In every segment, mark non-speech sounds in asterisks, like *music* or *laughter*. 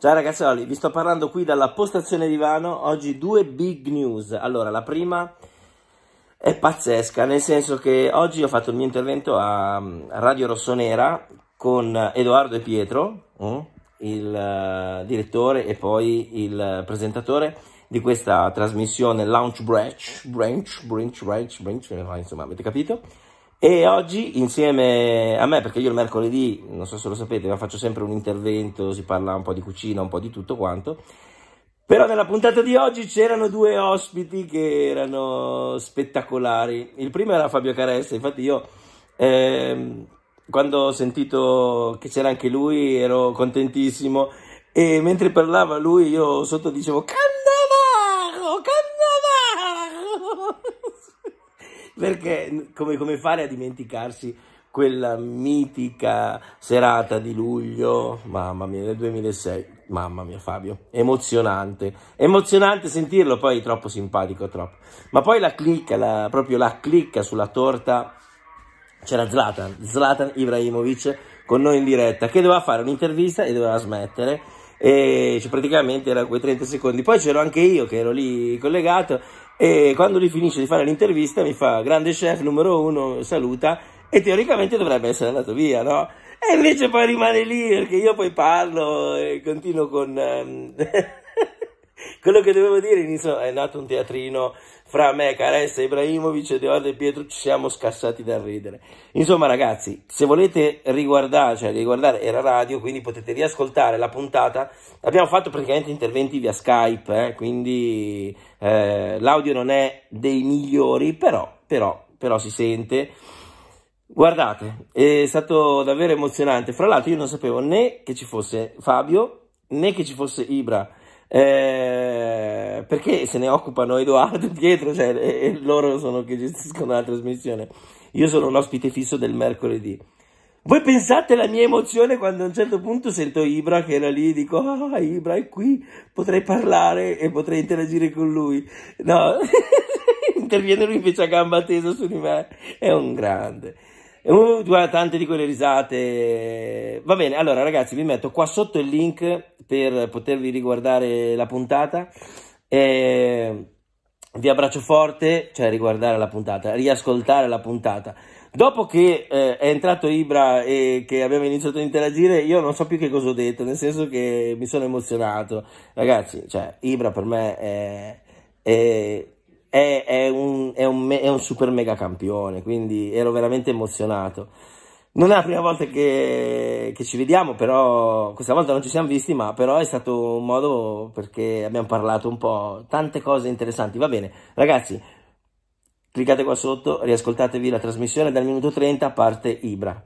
Ciao ragazzuoli, vi sto parlando qui dalla postazione divano, oggi due big news. Allora, la prima è pazzesca, nel senso che oggi ho fatto il mio intervento a mm, Radio Rossonera con Edoardo e Pietro, mm, il eh, direttore e poi il presentatore di questa trasmissione Launch Branch, Branch, Branch, Branch, Branch, insomma avete capito? E oggi insieme a me, perché io il mercoledì, non so se lo sapete, ma faccio sempre un intervento, si parla un po' di cucina, un po' di tutto quanto. Però nella puntata di oggi c'erano due ospiti che erano spettacolari. Il primo era Fabio Caressa, infatti io eh, quando ho sentito che c'era anche lui ero contentissimo e mentre parlava lui io sotto dicevo cazzo! perché come, come, fare a dimenticarsi quella mitica serata di luglio, mamma mia, del 2006, mamma mia Fabio, emozionante, emozionante sentirlo, poi troppo simpatico, troppo, ma poi la clicca, la, proprio la clicca sulla torta, c'era Zlatan, Zlatan Ibrahimovic con noi in diretta, che doveva fare un'intervista e doveva smettere, e cioè, praticamente era quei 30 secondi. Poi c'ero anche io che ero lì collegato e quando lui finisce di fare l'intervista mi fa grande chef numero uno, saluta e teoricamente dovrebbe essere andato via, no? E invece poi rimane lì perché io poi parlo e continuo con... Ehm, *laughs* *laughs* Quello che dovevo dire inizio è nato un teatrino fra me, Caressa, Ibrahimovic e Deor De Pietro, ci siamo scassati dal ridere. Insomma ragazzi, se volete riguardare, cioè riguardare era radio, quindi potete riascoltare la puntata, abbiamo fatto praticamente interventi via Skype, eh, quindi eh, l'audio non è dei migliori, però, però, però si sente. Guardate, è stato davvero emozionante. Fra l'altro, io non sapevo né che ci fosse Fabio né che ci fosse Ibra eh, perché se ne occupano Edoardo e Pietro, cioè, e, e loro sono che gestiscono la trasmissione. Io sono l'ospite fisso del mercoledì. Voi pensate alla mia emozione quando a un certo punto sento Ibra che era lì e dico: Ah, Ibra è qui, potrei parlare e potrei interagire con lui. No, *laughs* interviene lui invece a gamba tesa su di me. È un grande. Uh, guarda, tante di quelle risate. Va bene, allora ragazzi, vi metto qua sotto il link per potervi riguardare la puntata. Eh, vi abbraccio forte, cioè riguardare la puntata, riascoltare la puntata. Dopo che eh, è entrato Ibra e che abbiamo iniziato a interagire, io non so più che cosa ho detto, nel senso che mi sono emozionato. Ragazzi, cioè, Ibra per me è, è è, è, un, è, un, è un super mega campione, quindi ero veramente emozionato. Non è la prima volta che, che, ci vediamo, però questa volta non ci siamo visti, ma però è stato un modo perché abbiamo parlato un po', tante cose interessanti. Va bene, ragazzi, cliccate qua sotto, riascoltatevi la trasmissione dal minuto 30 a parte Ibra.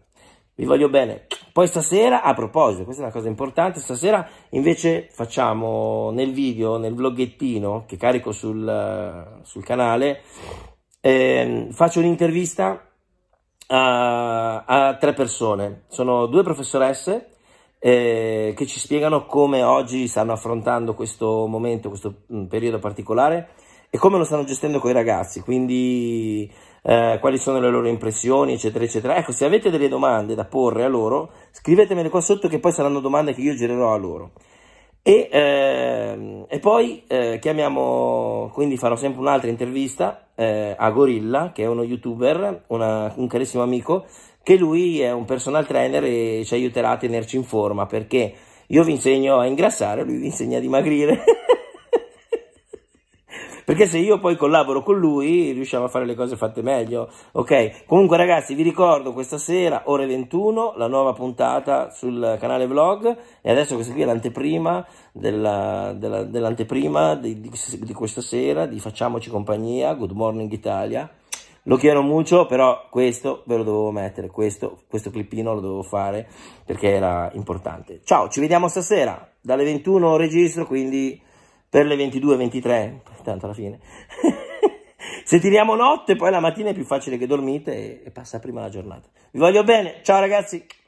Vi voglio bene. Poi stasera, a proposito, questa è una cosa importante, stasera invece facciamo nel video, nel vloggettino che carico sul, sul canale, eh, faccio un'intervista a, a, tre persone. Sono due professoresse eh, che ci spiegano come oggi stanno affrontando questo momento, questo mm, periodo particolare e come lo stanno gestendo con i ragazzi, quindi eh, quali sono le loro impressioni, eccetera, eccetera. Ecco, se avete delle domande da porre a loro, Scrivetemele qua sotto che poi saranno domande che io girerò a loro. E, eh, e poi eh, chiamiamo, quindi farò sempre un'altra intervista eh, a Gorilla, che è uno youtuber, una, un carissimo amico, che lui è un personal trainer e ci aiuterà a tenerci in forma perché io vi insegno a ingrassare, lui vi insegna a dimagrire. *laughs* Perché se io poi collaboro con lui, riusciamo a fare le cose fatte meglio. Ok, comunque ragazzi, vi ricordo questa sera, ore 21, la nuova puntata sul canale vlog. E adesso questa qui è l'anteprima dell'anteprima di, di, di questa sera, di Facciamoci compagnia, Good Morning Italia. Lo chiedo mucho, però questo ve lo dovevo mettere, questo, questo clippino lo dovevo fare perché era importante. Ciao, ci vediamo stasera, dalle 21 registro, quindi per le 22-23, tanto alla fine. *laughs* Se tiriamo notte, poi la mattina è più facile che dormite e, passa prima la giornata. Vi voglio bene, ciao ragazzi!